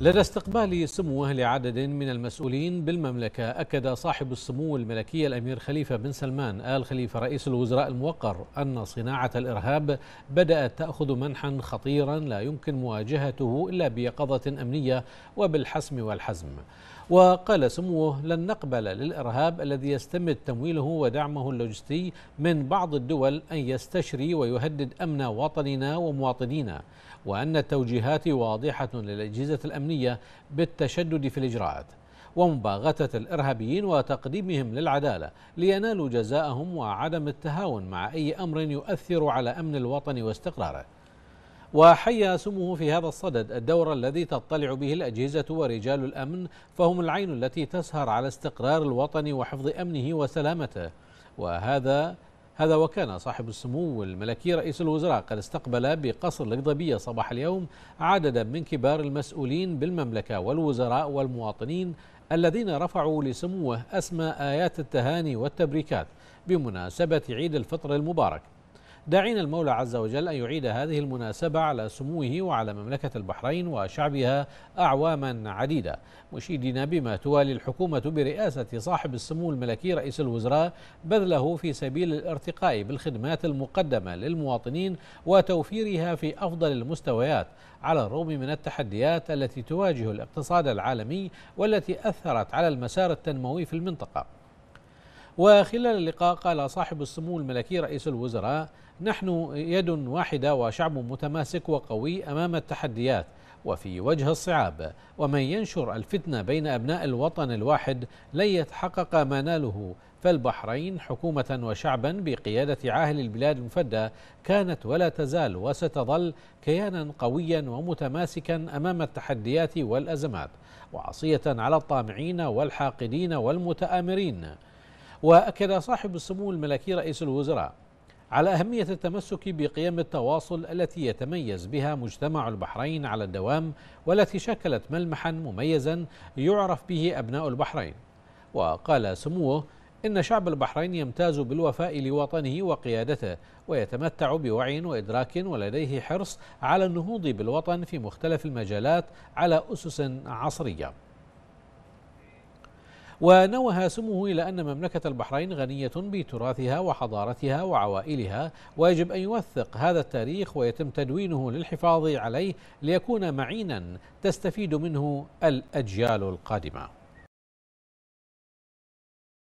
لدى استقبال سموه لعدد من المسؤولين بالمملكة أكد صاحب السمو الملكي الأمير خليفة بن سلمان آل خليفة رئيس الوزراء الموقر أن صناعة الإرهاب بدأت تأخذ منحا خطيرا لا يمكن مواجهته إلا بيقظة أمنية وبالحسم والحزم وقال سموه لن نقبل للإرهاب الذي يستمد تمويله ودعمه اللوجستي من بعض الدول أن يستشري ويهدد أمن وطننا ومواطنينا وأن التوجيهات واضحة للأجهزة الأمنية الأمنية بالتشدد في الإجراءات ومباغتة الإرهابيين وتقديمهم للعدالة لينالوا جزاءهم وعدم التهاون مع أي أمر يؤثر على أمن الوطن واستقراره وحيا سمه في هذا الصدد الدور الذي تطلع به الأجهزة ورجال الأمن فهم العين التي تسهر على استقرار الوطن وحفظ أمنه وسلامته وهذا هذا وكان صاحب السمو الملكي رئيس الوزراء قد استقبل بقصر القضبية صباح اليوم عددا من كبار المسؤولين بالمملكة والوزراء والمواطنين الذين رفعوا لسموه أسماء آيات التهاني والتبريكات بمناسبة عيد الفطر المبارك داعين المولى عز وجل أن يعيد هذه المناسبة على سموه وعلى مملكة البحرين وشعبها أعواما عديدة مشيدنا بما توالي الحكومة برئاسة صاحب السمو الملكي رئيس الوزراء بذله في سبيل الارتقاء بالخدمات المقدمة للمواطنين وتوفيرها في أفضل المستويات على الرغم من التحديات التي تواجه الاقتصاد العالمي والتي أثرت على المسار التنموي في المنطقة وخلال اللقاء قال صاحب السمو الملكي رئيس الوزراء نحن يد واحدة وشعب متماسك وقوي أمام التحديات وفي وجه الصعاب ومن ينشر الفتنة بين أبناء الوطن الواحد لن يتحقق ما ناله فالبحرين حكومة وشعبا بقيادة عاهل البلاد المفدى كانت ولا تزال وستظل كيانا قويا ومتماسكا أمام التحديات والأزمات وعصية على الطامعين والحاقدين والمتآمرين واكد صاحب السمو الملكي رئيس الوزراء على اهميه التمسك بقيم التواصل التي يتميز بها مجتمع البحرين على الدوام والتي شكلت ملمحا مميزا يعرف به ابناء البحرين وقال سموه إن شعب البحرين يمتاز بالوفاء لوطنه وقيادته ويتمتع بوعي وإدراك ولديه حرص على النهوض بالوطن في مختلف المجالات على أسس عصرية ونوه سمه إلى أن مملكة البحرين غنية بتراثها وحضارتها وعوائلها ويجب أن يوثق هذا التاريخ ويتم تدوينه للحفاظ عليه ليكون معينا تستفيد منه الأجيال القادمة